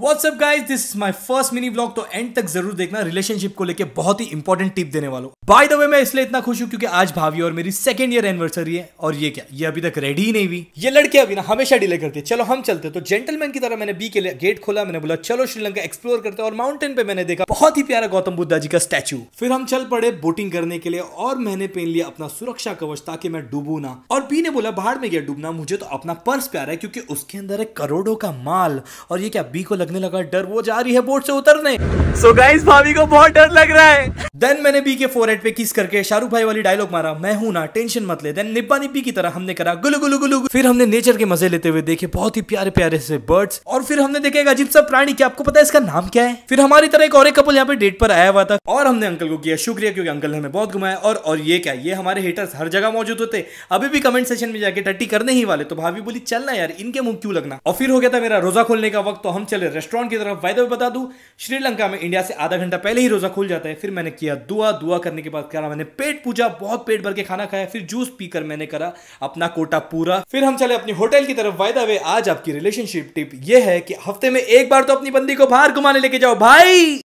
WhatsApp guys this is my first mini blog तो end तक जरूर देखना रिलेशनशिप को लेके बहुत ही इंपॉर्टेंट टिप देने वालों बाय द वे मैं इसलिए इतना खुश हूं क्योंकि आज भाभी और मेरी सेकंड ईयर एनिवर्सरी है और ये क्या ये अभी तक रेडी ही नहीं हुई ये लड़के अभी ना हमेशा डिले करते चलो हम चलते तो जेंटलमैन की तरह मैंने बी के लिए गेट खोला मैंने बोला चलो श्रीलंका एक्सप्लोर करते और माउंटेन पे मैंने देखा बहुत ही प्यारा गौतम बुद्धा जी का स्टैचू फिर हम चल पड़े बोटिंग करने के लिए और मैंने पहन लिया अपना सुरक्षा कवच ताकि मैं डूबू ना और बी ने बोला बाहर में गया डूबना मुझे तो अपना पर्स प्यारा है क्योंकि उसके अंदर है करोड़ों का माल और ये क्या बी को लगने लगा डर वो जा रही है बोट से उतरने सो so गाइस भाभी को बहुत डर लग रहा है देन मैंने बी के फोर एट पे किस करके शाहरुख भाई वाली डायलॉग मारा मैं हूं ना टेंशन मत ले देन निब्बा निब्बी की तरह हमने करा गुलू गुलू गुलू फिर हमने नेचर के मजे लेते हुए देखे बहुत ही प्यारे प्यारे से बर्ड्स और फिर हमने देखे एक अजीब सा प्राणी क्या आपको पता है इसका नाम क्या है फिर हमारी तरह एक और एक कपल यहाँ पे डेट पर आया हुआ था और हमने अंकल को किया शुक्रिया क्योंकि अंकल ने हमें बहुत घुमाया और और ये क्या ये हमारे हेटर्स हर जगह मौजूद होते अभी भी कमेंट सेशन में जाके टट्टी करने ही वाले तो भाभी बोली चलना यार इनके मुंह क्यों लगना और फिर हो गया था मेरा रोजा खोलने का वक्त तो हम चले रेस्टोरेंट की तरफ वायदा बता दू श्रीलंका में इंडिया से आधा घंटा पहले ही रोजा खुल जाता है फिर मैंने किया किया दुआ दुआ करने के बाद क्या मैंने पेट पूजा बहुत पेट भर के खाना खाया फिर जूस पीकर मैंने करा अपना कोटा पूरा फिर हम चले अपनी होटल की तरफ वायदा वे आज आपकी रिलेशनशिप टिप ये है कि हफ्ते में एक बार तो अपनी बंदी को बाहर घुमाने लेके जाओ भाई